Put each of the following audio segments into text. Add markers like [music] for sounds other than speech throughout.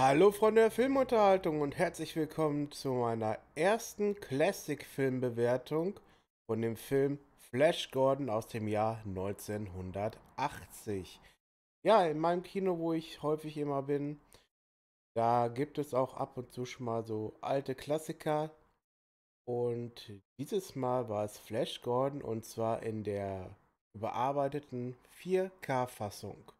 Hallo Freunde der Filmunterhaltung und herzlich willkommen zu meiner ersten Classic-Filmbewertung von dem Film Flash Gordon aus dem Jahr 1980. Ja, in meinem Kino, wo ich häufig immer bin, da gibt es auch ab und zu schon mal so alte Klassiker. Und dieses Mal war es Flash Gordon und zwar in der überarbeiteten 4K-Fassung.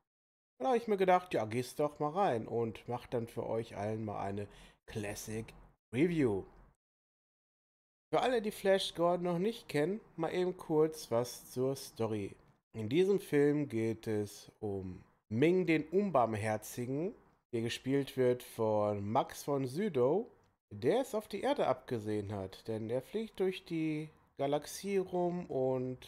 Dann habe ich mir gedacht, ja, gehst doch mal rein und mach dann für euch allen mal eine Classic Review. Für alle, die Flash Gordon noch nicht kennen, mal eben kurz was zur Story. In diesem Film geht es um Ming den Unbarmherzigen, der gespielt wird von Max von Sydow, der es auf die Erde abgesehen hat, denn er fliegt durch die Galaxie rum und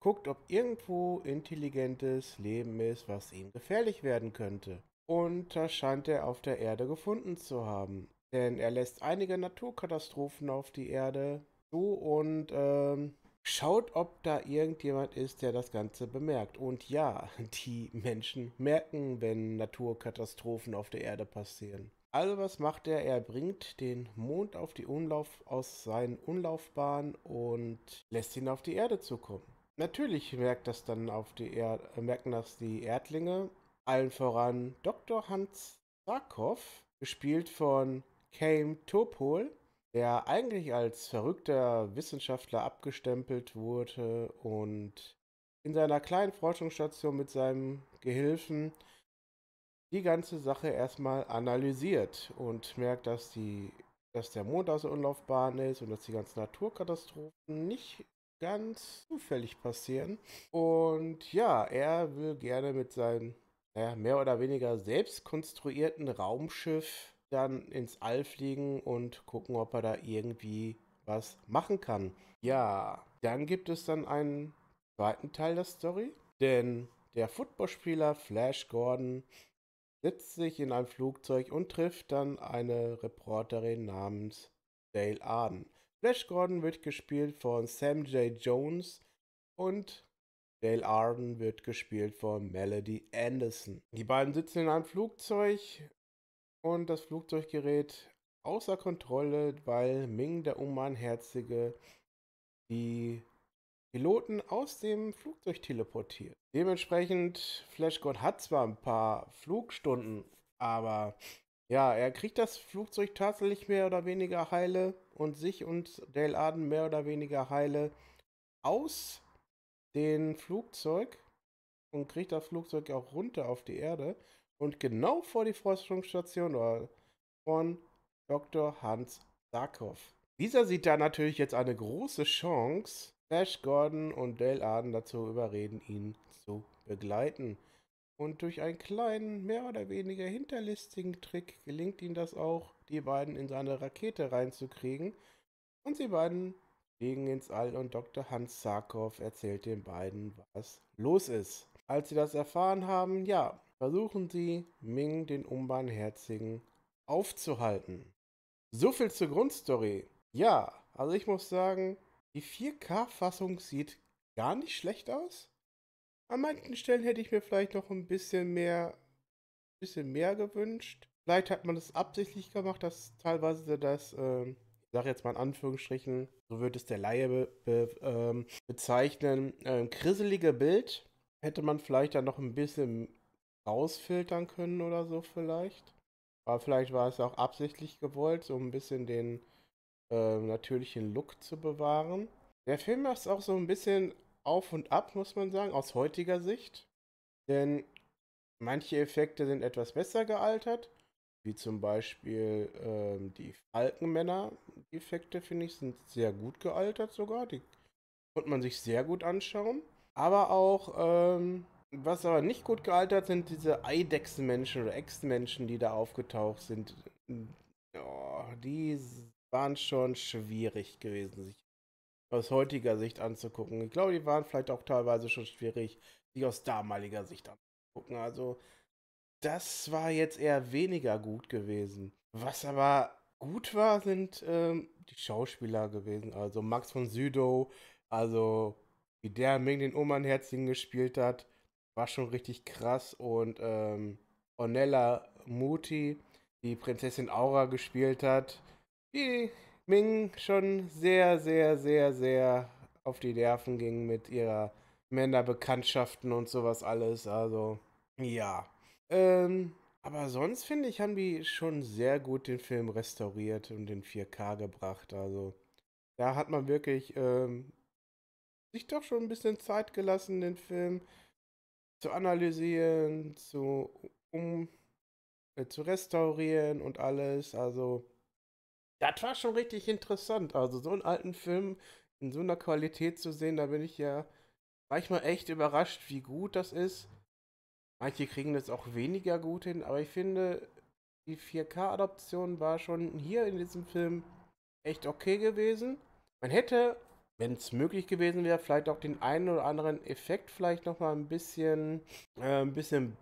guckt, ob irgendwo intelligentes Leben ist, was ihm gefährlich werden könnte. Und das scheint er auf der Erde gefunden zu haben. Denn er lässt einige Naturkatastrophen auf die Erde zu und ähm, schaut, ob da irgendjemand ist, der das Ganze bemerkt. Und ja, [laughs] die Menschen merken, wenn Naturkatastrophen auf der Erde passieren. Also was macht er? Er bringt den Mond auf die Umlauf aus seinen Umlaufbahn und lässt ihn auf die Erde zukommen. Natürlich merkt das dann auf die Erd merken das die Erdlinge, allen voran Dr. Hans Sarkov, gespielt von Kame Topol, der eigentlich als verrückter Wissenschaftler abgestempelt wurde und in seiner kleinen Forschungsstation mit seinem Gehilfen die ganze Sache erstmal analysiert und merkt, dass die dass der Mond aus der Umlaufbahn ist und dass die ganzen Naturkatastrophen nicht ganz zufällig passieren. Und ja, er will gerne mit seinem naja, mehr oder weniger selbst konstruierten Raumschiff dann ins All fliegen und gucken, ob er da irgendwie was machen kann. Ja, dann gibt es dann einen zweiten Teil der Story, denn der Footballspieler Flash Gordon setzt sich in ein Flugzeug und trifft dann eine Reporterin namens Dale Arden. Flash Gordon wird gespielt von Sam J. Jones und Dale Arden wird gespielt von Melody Anderson. Die beiden sitzen in einem Flugzeug und das Flugzeug gerät außer Kontrolle, weil Ming, der Unbarmherzige, die Piloten aus dem Flugzeug teleportiert. Dementsprechend, Flash Gordon hat zwar ein paar Flugstunden, aber ja, er kriegt das Flugzeug tatsächlich mehr oder weniger heile und sich und Dale Arden mehr oder weniger heile aus dem Flugzeug und kriegt das Flugzeug auch runter auf die Erde und genau vor die Forschungsstation von Dr. Hans Sarkov. Dieser sieht da natürlich jetzt eine große Chance, Flash Gordon und Dale Arden dazu überreden, ihn zu begleiten. Und durch einen kleinen, mehr oder weniger hinterlistigen Trick gelingt ihm das auch die beiden in seine Rakete reinzukriegen. Und sie beiden fliegen ins All und Dr. Hans Sarkov erzählt den beiden, was los ist. Als sie das erfahren haben, ja, versuchen sie, Ming, den Unbarmherzigen, aufzuhalten. So viel zur Grundstory. Ja, also ich muss sagen, die 4K-Fassung sieht gar nicht schlecht aus. An manchen Stellen hätte ich mir vielleicht noch ein bisschen mehr, bisschen mehr gewünscht. Vielleicht hat man das absichtlich gemacht, dass teilweise das, ähm, ich sage jetzt mal in Anführungsstrichen, so wird es der Laie be be ähm, bezeichnen, ähm, kriselige Bild hätte man vielleicht dann noch ein bisschen rausfiltern können oder so vielleicht. Aber vielleicht war es auch absichtlich gewollt, so ein bisschen den äh, natürlichen Look zu bewahren. Der Film macht es auch so ein bisschen auf und ab, muss man sagen, aus heutiger Sicht. Denn manche Effekte sind etwas besser gealtert, wie zum Beispiel ähm, die Falkenmänner. Die Effekte, finde ich, sind sehr gut gealtert sogar. Die konnte man sich sehr gut anschauen. Aber auch, ähm, was aber nicht gut gealtert sind, diese Eidechsenmenschen oder Echsenmenschen, die da aufgetaucht sind. Oh, die waren schon schwierig gewesen, sich aus heutiger Sicht anzugucken. Ich glaube, die waren vielleicht auch teilweise schon schwierig, sich aus damaliger Sicht anzugucken. Also das war jetzt eher weniger gut gewesen. Was aber gut war, sind ähm, die Schauspieler gewesen. Also Max von Südow, also wie der Ming den Oman Herzling gespielt hat, war schon richtig krass. Und ähm, Ornella Muti, die Prinzessin Aura gespielt hat, die Ming schon sehr, sehr, sehr, sehr auf die Nerven ging mit ihrer Männerbekanntschaften und sowas alles. Also, ja. Ähm, aber sonst finde ich, haben die schon sehr gut den Film restauriert und in 4K gebracht. Also da hat man wirklich ähm, sich doch schon ein bisschen Zeit gelassen, den Film zu analysieren, zu um äh, zu restaurieren und alles. Also das war schon richtig interessant. Also so einen alten Film in so einer Qualität zu sehen, da bin ich ja manchmal echt überrascht, wie gut das ist. Manche kriegen das auch weniger gut hin, aber ich finde, die 4 k adoption war schon hier in diesem Film echt okay gewesen. Man hätte, wenn es möglich gewesen wäre, vielleicht auch den einen oder anderen Effekt vielleicht nochmal ein bisschen, äh, ein bisschen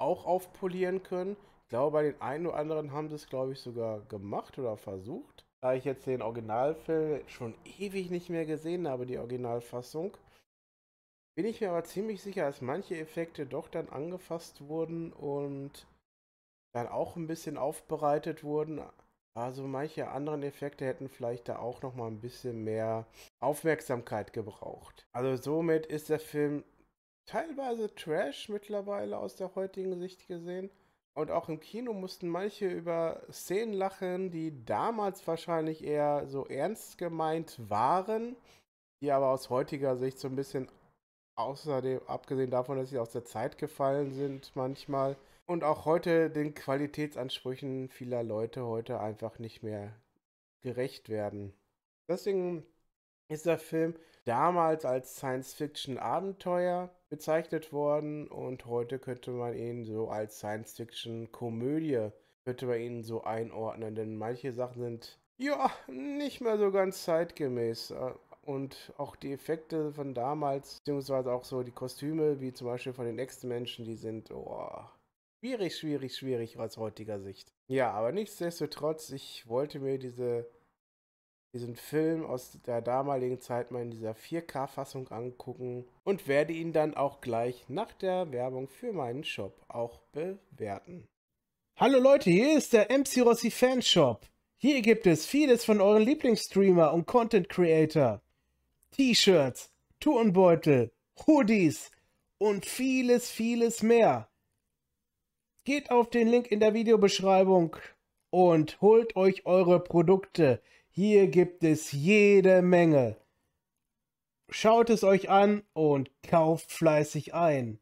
auch aufpolieren können. Ich glaube, bei den einen oder anderen haben sie es, glaube ich, sogar gemacht oder versucht. Da ich jetzt den Originalfilm schon ewig nicht mehr gesehen habe, die Originalfassung, bin ich mir aber ziemlich sicher, dass manche Effekte doch dann angefasst wurden und dann auch ein bisschen aufbereitet wurden. Also manche anderen Effekte hätten vielleicht da auch noch mal ein bisschen mehr Aufmerksamkeit gebraucht. Also somit ist der Film teilweise Trash mittlerweile aus der heutigen Sicht gesehen. Und auch im Kino mussten manche über Szenen lachen, die damals wahrscheinlich eher so ernst gemeint waren, die aber aus heutiger Sicht so ein bisschen Außerdem, abgesehen davon, dass sie aus der Zeit gefallen sind manchmal und auch heute den Qualitätsansprüchen vieler Leute heute einfach nicht mehr gerecht werden. Deswegen ist der Film damals als Science-Fiction-Abenteuer bezeichnet worden und heute könnte man ihn so als Science-Fiction-Komödie könnte man ihn so einordnen, denn manche Sachen sind ja nicht mehr so ganz zeitgemäß. Äh, und auch die Effekte von damals, beziehungsweise auch so die Kostüme, wie zum Beispiel von den Ex-Menschen, die sind oh, schwierig, schwierig, schwierig aus heutiger Sicht. Ja, aber nichtsdestotrotz, ich wollte mir diese, diesen Film aus der damaligen Zeit mal in dieser 4K-Fassung angucken und werde ihn dann auch gleich nach der Werbung für meinen Shop auch bewerten. Hallo Leute, hier ist der MC Rossi Fanshop. Hier gibt es vieles von euren Lieblingsstreamer und Content Creator. T-Shirts, Turnbeutel, Hoodies und vieles, vieles mehr. Geht auf den Link in der Videobeschreibung und holt euch eure Produkte. Hier gibt es jede Menge. Schaut es euch an und kauft fleißig ein.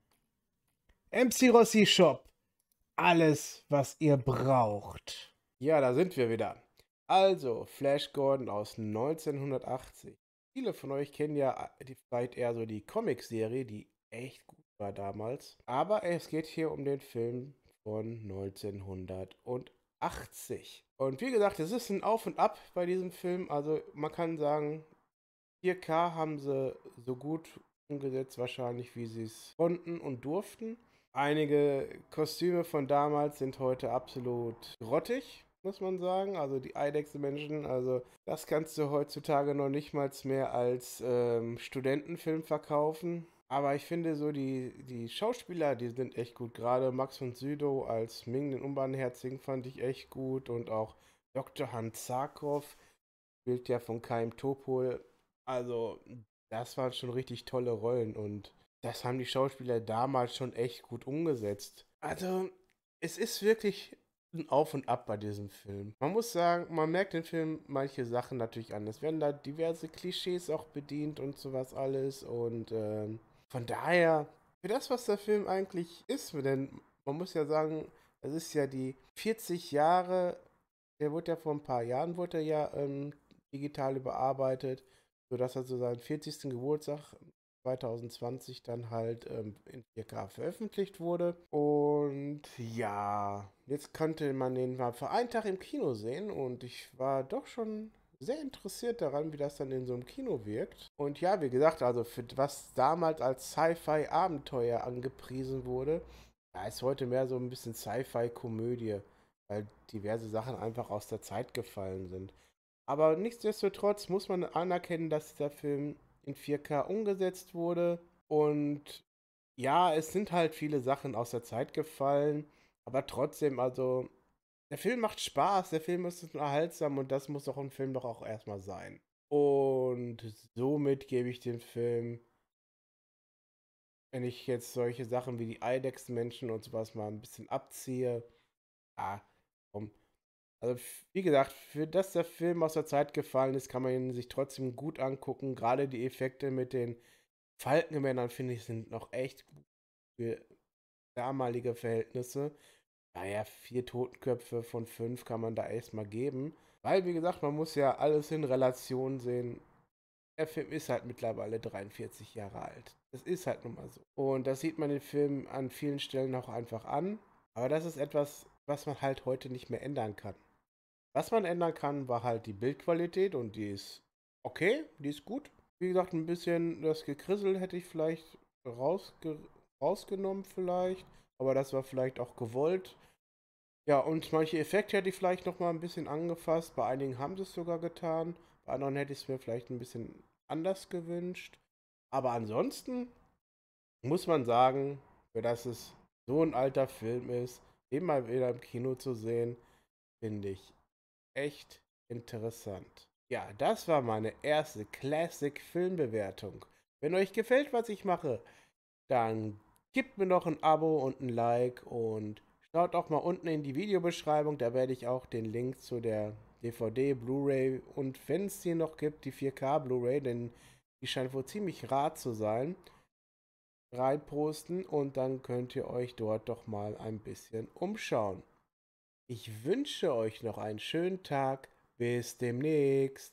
MC Rossi Shop. Alles, was ihr braucht. Ja, da sind wir wieder. Also, Flash Gordon aus 1980. Viele von euch kennen ja äh, die Zeit eher so die Comic-Serie, die echt gut war damals. Aber es geht hier um den Film von 1980. Und wie gesagt, es ist ein Auf und Ab bei diesem Film. Also man kann sagen, 4K haben sie so gut umgesetzt wahrscheinlich, wie sie es konnten und durften. Einige Kostüme von damals sind heute absolut grottig muss man sagen. Also die Eidechse-Menschen, also das kannst du heutzutage noch nicht mal mehr als ähm, Studentenfilm verkaufen. Aber ich finde so, die, die Schauspieler, die sind echt gut. Gerade Max von Südow als Ming, den Unbarmherzigen, fand ich echt gut. Und auch Dr. Hans Zarkov spielt ja von Keim Topol. Also, das waren schon richtig tolle Rollen. Und das haben die Schauspieler damals schon echt gut umgesetzt. Also, es ist wirklich ein Auf und Ab bei diesem Film. Man muss sagen, man merkt den Film manche Sachen natürlich an. Es werden da diverse Klischees auch bedient und sowas alles. Und äh, von daher, für das, was der Film eigentlich ist, denn man muss ja sagen, es ist ja die 40 Jahre, der wurde ja vor ein paar Jahren, wurde ja ähm, digital überarbeitet, sodass er so seinen 40. Geburtstag 2020 dann halt ähm, in 4K veröffentlicht wurde. Und ja, jetzt konnte man den mal für einen Tag im Kino sehen und ich war doch schon sehr interessiert daran, wie das dann in so einem Kino wirkt. Und ja, wie gesagt, also für was damals als Sci-Fi-Abenteuer angepriesen wurde, da ist heute mehr so ein bisschen Sci-Fi-Komödie, weil diverse Sachen einfach aus der Zeit gefallen sind. Aber nichtsdestotrotz muss man anerkennen, dass der Film in 4K umgesetzt wurde. Und ja, es sind halt viele Sachen aus der Zeit gefallen, aber trotzdem, also der Film macht Spaß, der Film ist unterhaltsam und das muss doch ein Film doch auch erstmal sein. Und somit gebe ich dem Film, wenn ich jetzt solche Sachen wie die Eidechsenmenschen und sowas mal ein bisschen abziehe, ja, ah, um also, wie gesagt, für das der Film aus der Zeit gefallen ist, kann man ihn sich trotzdem gut angucken. Gerade die Effekte mit den Falkenmännern, finde ich, sind noch echt gut für damalige Verhältnisse. Naja, vier Totenköpfe von fünf kann man da erstmal geben. Weil, wie gesagt, man muss ja alles in Relation sehen. Der Film ist halt mittlerweile 43 Jahre alt. Das ist halt nun mal so. Und das sieht man den Film an vielen Stellen auch einfach an. Aber das ist etwas, was man halt heute nicht mehr ändern kann. Was man ändern kann, war halt die Bildqualität und die ist okay, die ist gut. Wie gesagt, ein bisschen das Gekrissel hätte ich vielleicht rausge rausgenommen vielleicht, aber das war vielleicht auch gewollt. Ja, und manche Effekte hätte ich vielleicht nochmal ein bisschen angefasst. Bei einigen haben sie es sogar getan, bei anderen hätte ich es mir vielleicht ein bisschen anders gewünscht. Aber ansonsten muss man sagen, für das es so ein alter Film ist, den mal wieder im Kino zu sehen, finde ich echt interessant. Ja, das war meine erste Classic Filmbewertung. Wenn euch gefällt, was ich mache, dann gebt mir noch ein Abo und ein Like und schaut auch mal unten in die Videobeschreibung, da werde ich auch den Link zu der DVD, Blu-ray und wenn es die noch gibt, die 4K Blu-ray, denn die scheint wohl ziemlich rar zu sein, reinposten und dann könnt ihr euch dort doch mal ein bisschen umschauen. Ich wünsche euch noch einen schönen Tag. Bis demnächst.